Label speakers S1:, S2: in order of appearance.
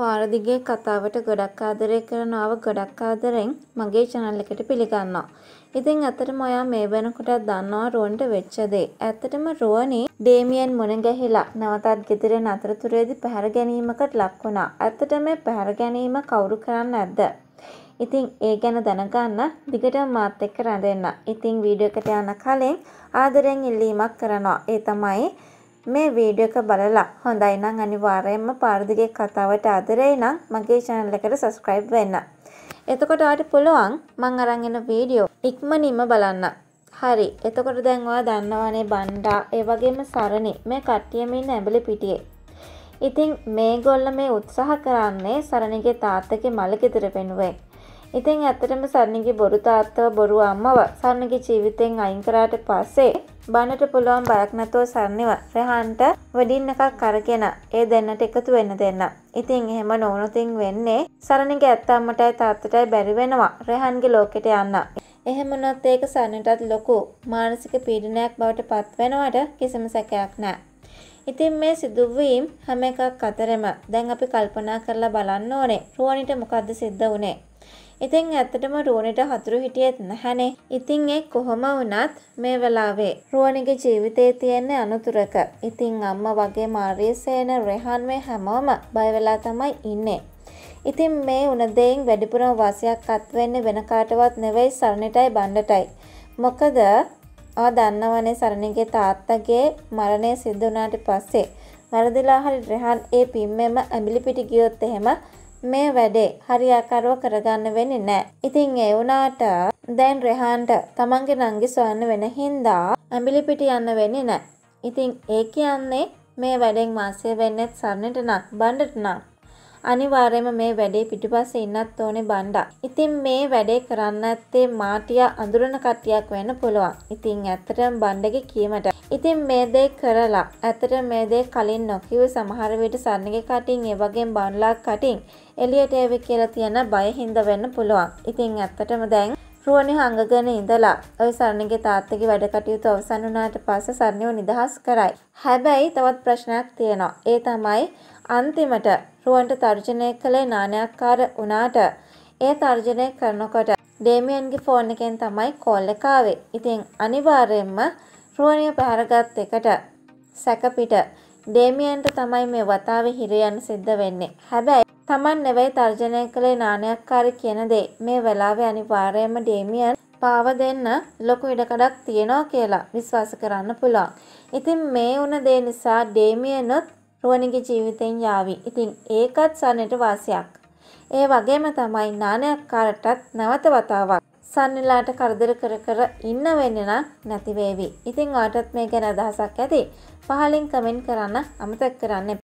S1: පාරදිගේ කතාවට ගොඩක් ආදරය කරනව ගොඩක් ආදරෙන් මගේ channel එකට පිළිගන්නවා. ඉතින් අතරම ඔයා මේ වෙනකොට දන්නවා රෝන්ට වෙච්ච දේ. ඇත්තටම රෝනි ඩේමියන් මුණ ගැහිලා නැවතත් ගෙදර නතරතුරේදී පැහැර ගැනීමකට ලක් වුණා. ඇත්තටම මේ පැහැර ගැනීම කවුරු කරන්නේ නැද්ද? ඉතින් ඒ ගැන දැනගන්න දිගටම මාත් එක්ක රැඳෙන්න. ඉතින් වීඩියෝ එකට යන කලින් ආදරෙන් ඉල්ලීමක් කරනවා. ඒ තමයි මේ වීඩියෝ එක බලලා හොඳයි නම් අනිවාර්යයෙන්ම පාරදිගේ කතාවට ආදරේ නම් මගේ channel එකට subscribe වෙන්න. එතකොට ඔයාලට පුළුවන් මම අරන් එන වීඩියෝ ඉක්මනින්ම බලන්න. හරි. එතකොට දැන් ඔයා දන්නවනේ බණ්ඩා ඒ වගේම සරණි මේ කට්ටියම ඉන්න ඇඹලි පිටියේ. ඉතින් මේගොල්ල මේ උත්සාහ කරන්නේ සරණිගේ තාත්තගේ මල ගෙදර වෙනුවෙන්. ඉතින් ඇත්තටම සරණිගේ බොරු තාත්තව බොරු අම්මව සරණිගේ ජීවිතෙන් අයින් කරාට පස්සේ බන්නට පුළුවන් බයක් නැතුව සරණිව රෙහන්ට වෙඩින් එකක් කරගෙන ඒ දෙන්නට එකතු වෙන්න දෙන්න. ඉතින් එහෙම නොවුණුතින් වෙන්නේ සරණගේ ඇත්තම්මටයි තාත්තටයි බැරි වෙනවා රෙහන්ගේ ලෝකෙට යන්න. එහෙම වුණත් ඒක සරණටත් ලොකු මානසික පීඩනයක් බවට පත් වෙනවට කිසිම සැකයක් නැහැ. ඉතින් මේ සිදුවීම් හැම එකක් අතරම දැන් අපි කල්පනා කරලා බලන්න ඕනේ රුවනිට මොකද්ද සිද්ධ වුනේ. ඉතින් ඇත්තටම රුවනට හතුරු හිටියෙත් නැහැනේ. ඉතින් ඒ කොහොම වුණත් මේ වෙලාවේ රුවනගේ ජීවිතේ තියෙන්නේ අනුතුරක. ඉතින් අම්මා වගේ මාර්යසේන රෙහන් මේ හැමෝම බය වෙලා තමයි ඉන්නේ. ඉතින් මේ උනදෙයින් වැඩිපුරම වාසියක් අත් වෙන්නේ වෙන කාටවත් නෙවෙයි සරණටයි බණ්ඩටයි. මොකද ආ දන්නවනේ සරණගේ තාත්තගේ මරණය සිද්ධ වුණාට පස්සේ මරදිලා හරි රෙහන් ඒ පිම්මෙම ඇඹිලි පිටි ගියොත් එහෙම මේ වැඩේ හරියාකාරව කරගන්න වෙන්නේ නැහැ. ඉතින් ඒ වුණාට දැන් රෙහන්ට තමන්ගේ නංගි සොයන්න වෙන හින්දා ඇඹිලිපිට යන්න වෙන්නේ නැහැ. ඉතින් ඒ කියන්නේ මේ වැඩෙන් මාසය වෙන්නේත් සරණට නක් බණ්ඩට නම්. අනිවාර්යයෙන්ම මේ වැඩේ පිටිපස්සේ ඉන්නත් ඕනේ බණ්ඩා. ඉතින් මේ වැඩේ කරන්න ඇත්තේ මාටියා අඳුරන කට්ටියක් වෙන්න පුළුවන්. ඉතින් ඇත්තටම බණ්ඩගේ කීමට. ඉතින් මේ දේ කරලා ඇත්තට මේ දේ කලින් නොකියුව සමහර විට සන්නගේ කටින් ඒ වගේම බණ්ඩලා කටින් එළියට එවි කියලා තියෙන බය හින්දා වෙන්න පුළුවන්. ඉතින් ඇත්තටම දැන් රුවනි හංගගෙන ඉඳලා ඔය සරණගේ තාත්තගේ වැඩ කටයුතු අවසන් වුණාට පස්සේ සරණිව නිදහස් කරයි. හැබැයි තවත් ප්‍රශ්නයක් තියෙනවා. ඒ තමයි අන්තිමට රුවන්ට තර්ජනය කළේ නානයක්කාර වුණාට ඒ තර්ජනය කරනකොට ඩේමියන්ගේ ෆෝන් එකෙන් තමයි කෝල් එක ආවේ. ඉතින් අනිවාර්යයෙන්ම රුවනිය පැහැරගත් එකට සැකපිට ඩේමියන්ට තමයි මේ වතාවේ හිර යන්න සිද්ධ වෙන්නේ. හැබැයි Taman නෙවෙයි තර්ජනය කළේ නානයක්කාර කියන දේ මේ වෙලාවේ අනිවාර්යයෙන්ම ඩේමියන් පාව දෙන්න ලොකු ඉඩකඩක් තියෙනවා කියලා විශ්වාස කරන්න පුළුවන්. ඉතින් මේ වුණ දේ නිසා ඩේමියනොත් රුවණිගේ ජීවිතෙන් යාවි. ඉතින් ඒකත් සන්නට වාසියක්. ඒ වගේම තමයි නානයක් කාරටත් නැවත වතාවක් සන්නලාට කරදර කර කර ඉන්න වෙන්නේ නම් නැති වේවි. ඉතින් ඔයාටත් මේ ගැන අදහසක් ඇති. පහලින් කමෙන්ට් කරන්න අමතක කරන්න